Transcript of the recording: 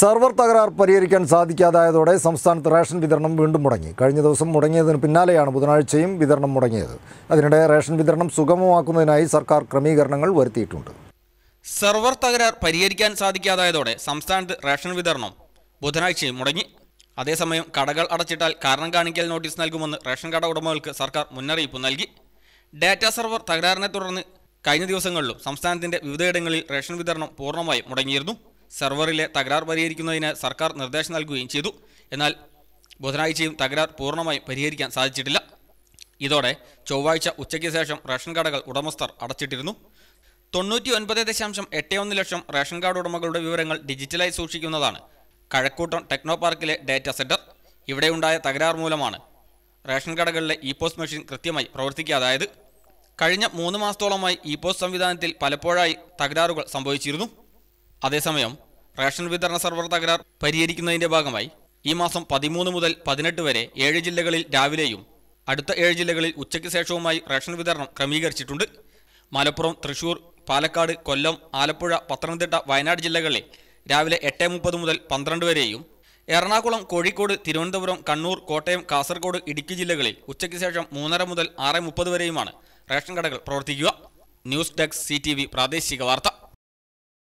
server തകരാർ പരിഹരിക്കാൻ സാധിക്കാതായതോടെ സംസ്ഥാനത്ത് റേഷൻ വിതരണം വീണ്ടും മുടങ്ങി കഴിഞ്ഞ ദിവസം മുടങ്ങിയതിന് പിന്നാലെയാണ് ബുധനാഴ്ചയും വിതരണം മുടങ്ങിയത് അതിനിടെ റേഷൻ വിതരണം സുഗമമാക്കുന്നതിനായി സർക്കാർ ക്രമീകരണങ്ങൾ വരുത്തിയിട്ടുണ്ട് സർവർ തകരാർ പരിഹരിക്കാൻ സാധിക്കാതായതോടെ സംസ്ഥാനത്ത് റേഷൻ വിതരണം ബുധനാഴ്ചയും മുടങ്ങി അതേസമയം കടകൾ അടച്ചിട്ടാൽ കാരണം കാണിക്കൽ നോട്ടീസ് നൽകുമെന്ന് റേഷൻ കട ഉടമകൾക്ക് സർക്കാർ മുന്നറിയിപ്പ് നൽകി ഡാറ്റാ സെർവർ തകരാറിനെ തുടർന്ന് കഴിഞ്ഞ ദിവസങ്ങളിലും സംസ്ഥാനത്തിൻ്റെ വിവിധയിടങ്ങളിൽ റേഷൻ വിതരണം പൂർണ്ണമായും മുടങ്ങിയിരുന്നു സെർവറിലെ തകരാർ പരിഹരിക്കുന്നതിന് സർക്കാർ നിർദ്ദേശം നൽകുകയും ചെയ്തു എന്നാൽ ബുധനാഴ്ചയും തകരാർ പൂർണ്ണമായും പരിഹരിക്കാൻ സാധിച്ചിട്ടില്ല ഇതോടെ ചൊവ്വാഴ്ച ഉച്ചയ്ക്ക് ശേഷം റേഷൻ കടകൾ ഉടമസ്ഥർ അടച്ചിട്ടിരുന്നു തൊണ്ണൂറ്റി ഒൻപത് ദശാംശം എട്ട് ഒന്ന് ലക്ഷം റേഷൻ കാർഡ് ഉടമകളുടെ വിവരങ്ങൾ ഡിജിറ്റലായി സൂക്ഷിക്കുന്നതാണ് കഴക്കൂട്ടം ടെക്നോ പാർക്കിലെ ഡാറ്റ സെന്റർ ഇവിടെയുണ്ടായ തകരാർ മൂലമാണ് റേഷൻ കടകളിലെ ഇ പോസ്റ്റ് മെഷീൻ കൃത്യമായി പ്രവർത്തിക്കാതായത് കഴിഞ്ഞ മൂന്ന് മാസത്തോളമായി ഇ പോസ്റ്റ് സംവിധാനത്തിൽ പലപ്പോഴായി തകരാറുകൾ സംഭവിച്ചിരുന്നു അതേസമയം റേഷൻ വിതരണ സർവർ തകരാർ പരിഹരിക്കുന്നതിന്റെ ഭാഗമായി ഈ മാസം പതിമൂന്ന് മുതൽ പതിനെട്ട് വരെ ഏഴ് ജില്ലകളിൽ രാവിലെയും അടുത്ത ഏഴ് ജില്ലകളിൽ ഉച്ചയ്ക്ക് ശേഷവുമായി റേഷൻ വിതരണം ക്രമീകരിച്ചിട്ടുണ്ട് മലപ്പുറം തൃശൂർ പാലക്കാട് കൊല്ലം ആലപ്പുഴ പത്തനംതിട്ട വയനാട് ജില്ലകളിൽ രാവിലെ എട്ട് മുപ്പത് മുതൽ പന്ത്രണ്ട് വരെയും എറണാകുളം കോഴിക്കോട് തിരുവനന്തപുരം കണ്ണൂർ കോട്ടയം കാസർഗോഡ് ഇടുക്കി ജില്ലകളിൽ ഉച്ചയ്ക്ക് ശേഷം മൂന്നര മുതൽ ആറ് മുപ്പത് വരെയുമാണ് റേഷൻ കടകൾ പ്രവർത്തിക്കുക ന്യൂസ് ഡെസ്ക് സി പ്രാദേശിക വാർത്ത